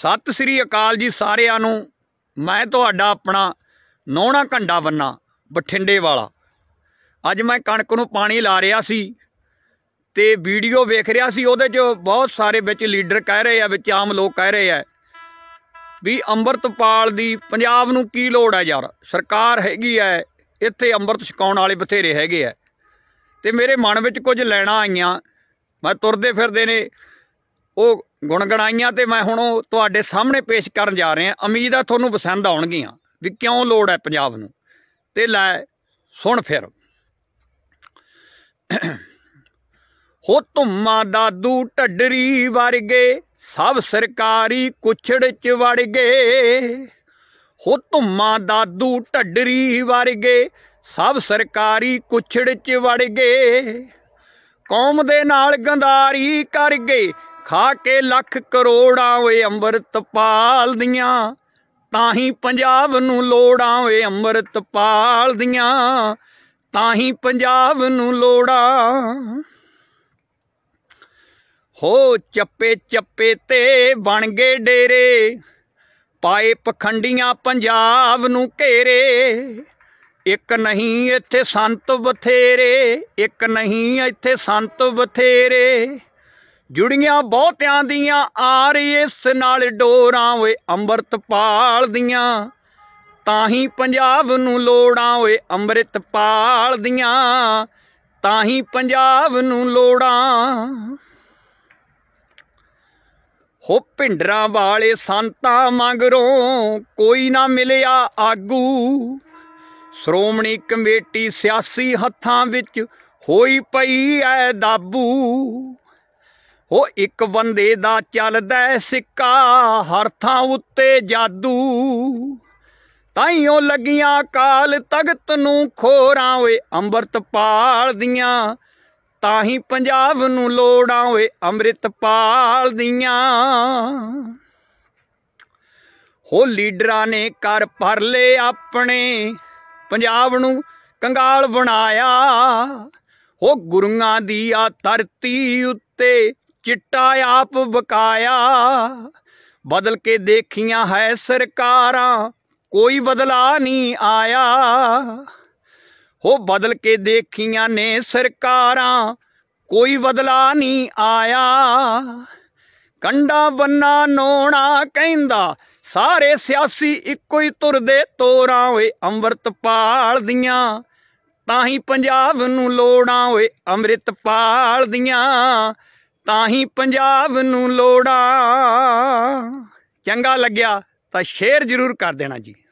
ਸਤਿ ਸ੍ਰੀ ਅਕਾਲ ਜੀ ਸਾਰਿਆਂ ਨੂੰ ਮੈਂ ਤੁਹਾਡਾ ਆਪਣਾ ਨੌਣਾ ਘੰਡਾ ਬੰਨਾ ਬਠਿੰਡੇ ਵਾਲਾ ਅੱਜ ਮੈਂ ਕਣਕ ਨੂੰ ਪਾਣੀ ਲਾ ਰਿਹਾ ਸੀ ਤੇ ਵੀਡੀਓ ਵੇਖ ਰਿਹਾ ਸੀ ਉਹਦੇ 'ਚ ਬਹੁਤ ਸਾਰੇ ਵਿੱਚ ਲੀਡਰ ਕਹਿ ਰਹੇ ਆ ਵਿੱਚ ਆਮ ਲੋਕ ਕਹਿ ਰਹੇ ਆ ਵੀ ਅੰਮ੍ਰਿਤਪਾਲ ਦੀ ਪੰਜਾਬ ਨੂੰ ਕੀ ਲੋੜ ਹੈ ਯਾਰ ਸਰਕਾਰ ਹੈਗੀ ਐ ਇੱਥੇ ਅੰਮ੍ਰਿਤ ਛਕਾਉਣ ਵਾਲੇ ਬਥੇਰੇ ਹੈਗੇ ਐ ਤੇ ਮੇਰੇ ਮਨ ਵਿੱਚ ਕੁਝ ਲੈਣਾ ਆਈਆਂ ਮੈਂ ਤੁਰਦੇ ਫਿਰਦੇ ਨੇ ਉਹ ਗੁਣਗਣਾਈਆਂ ਤੇ ਮੈਂ ਹੁਣ ਤੁਹਾਡੇ ਸਾਹਮਣੇ ਪੇਸ਼ ਕਰਨ ਜਾ ਰਿਹਾ ਉਮੀਦ ਆ ਤੁਹਾਨੂੰ ਪਸੰਦ ਆਉਣਗੀਆਂ ਵੀ ਕਿਉਂ ਲੋੜ ਹੈ ਪੰਜਾਬ ਨੂੰ ਤੇ ਲੈ ਸੁਣ ਫਿਰ ਹੋ ਤੁਮਾ ਦਾਦੂ ਢੱਡਰੀ ਵਰਗੇ ਸਭ ਸਰਕਾਰੀ ਕੁਛੜ ਚ ਵੜ ਗਏ ਹੋ ਤੁਮਾ ਦਾਦੂ ਢੱਡਰੀ ਵਰਗੇ ਸਭ ਸਰਕਾਰੀ ਕੁਛੜ ਚ ਵੜ ਗਏ ਕੌਮ ਦੇ ਨਾਲ ਗੰਦਾਰੀ ਕਰ ਗਏ ਖਾ ਕੇ ਲੱਖ ਕਰੋੜਾਂ ਓਏ ਅੰਮ੍ਰਿਤ ਦੀਆਂ ਤਾਂ ਹੀ ਪੰਜਾਬ ਨੂੰ ਲੋੜਾਂ ਓਏ ਅੰਮ੍ਰਿਤ ਦੀਆਂ ਤਾਂ ਹੀ ਪੰਜਾਬ ਨੂੰ ਲੋੜਾਂ ਹੋ ਚੱਪੇ ਚੱਪੇ ਤੇ ਬਣ ਗਏ ਡੇਰੇ ਪਾਏ ਪਖੰਡੀਆਂ ਪੰਜਾਬ ਨੂੰ ਘੇਰੇ ਇੱਕ ਨਹੀਂ ਇੱਥੇ ਸੰਤ ਬਥੇਰੇ ਇੱਕ ਨਹੀਂ ਇੱਥੇ ਸੰਤ ਬਥੇਰੇ ਜੁੜੀਆਂ ਬਹੁਤਿਆਂ ਦੀਆਂ ਆ ਰਹੀ ਇਸ ਨਾਲ ਡੋਰਾਂ ਓਏ ਅੰਮ੍ਰਿਤਪਾਲ ਦੀਆਂ ਤਾਂ ਹੀ ਪੰਜਾਬ ਨੂੰ ਲੋੜਾਂ ਓਏ ਅੰਮ੍ਰਿਤਪਾਲ ਦੀਆਂ ਤਾਂ ਹੀ ਪੰਜਾਬ ਨੂੰ ਲੋੜਾਂ ਹੋ ਪਿੰਡਰਾਂ ਵਾਲੇ ਸੰਤਾ ਮੰਗਰੋਂ ਕੋਈ ਨਾ ਮਿਲਿਆ ਆਗੂ ਸ਼੍ਰੋਮਣੀ ਕਮੇਟੀ ਸਿਆਸੀ ਹੱਥਾਂ ਵਿੱਚ ਹੋਈ ਪਈ ਐ ਦਾਬੂ ਉਹ ਇੱਕ ਬੰਦੇ ਦਾ ਚੱਲਦਾ ਸਿੱਕਾ ਹਰ ਥਾਂ ਉੱਤੇ ਜਾਦੂ ਤਾਈਓ ਲੱਗੀਆਂ ਕਾਲ ਤਖਤ ਨੂੰ ਖੋਰਾਂ ਓਏ ਪਾਲ ਦੀਆਂ ਤਾਂ ਹੀ ਪੰਜਾਬ ਨੂੰ ਲੋੜਾਂ ਓਏ ਪਾਲ ਦੀਆਂ ਹੋ ਲੀਡਰਾਂ ਨੇ ਕਰ ਪਰਲੇ ਆਪਣੇ ਪੰਜਾਬ ਨੂੰ ਕੰਗਾਲ ਬਣਾਇਆ ਹੋ ਗੁਰੂਆਂ ਦੀ ਆ ਧਰਤੀ ਉੱਤੇ ਚਿੱਟਾ ਆਪ ਬਕਾਇਆ ਬਦਲ ਕੇ ਦੇਖੀਆਂ ਹੈ ਸਰਕਾਰਾਂ ਕੋਈ ਬਦਲਾ ਨਹੀਂ ਆਇਆ ਹੋ ਬਦਲ ਕੇ ਦੇਖੀਆਂ ਨੇ ਸਰਕਾਰਾਂ ਕੋਈ ਬਦਲਾ ਨਹੀਂ ਆਇਆ ਕੰਡਾ ਬੰਨਾ ਨੋਣਾ ਕਹਿੰਦਾ ਸਾਰੇ ਸਿਆਸੀ ਇੱਕੋ ਹੀ ਤੁਰਦੇ ਤੋਰਾ ਓਏ ਅੰਮ੍ਰਿਤਪਾਲ ਦੀਆਂ ਤਾਂ ਹੀ ਪੰਜਾਬ ਨੂੰ ਲੋੜਾਂ ਓਏ ਅੰਮ੍ਰਿਤਪਾਲ ਦੀਆਂ ਤਾਂ ਹੀ ਪੰਜਾਬ ਨੂੰ ਲੋੜਾ ਚੰਗਾ ਲੱਗਿਆ ਤਾਂ ਸ਼ੇਅਰ ਜ਼ਰੂਰ ਕਰ ਦੇਣਾ ਜੀ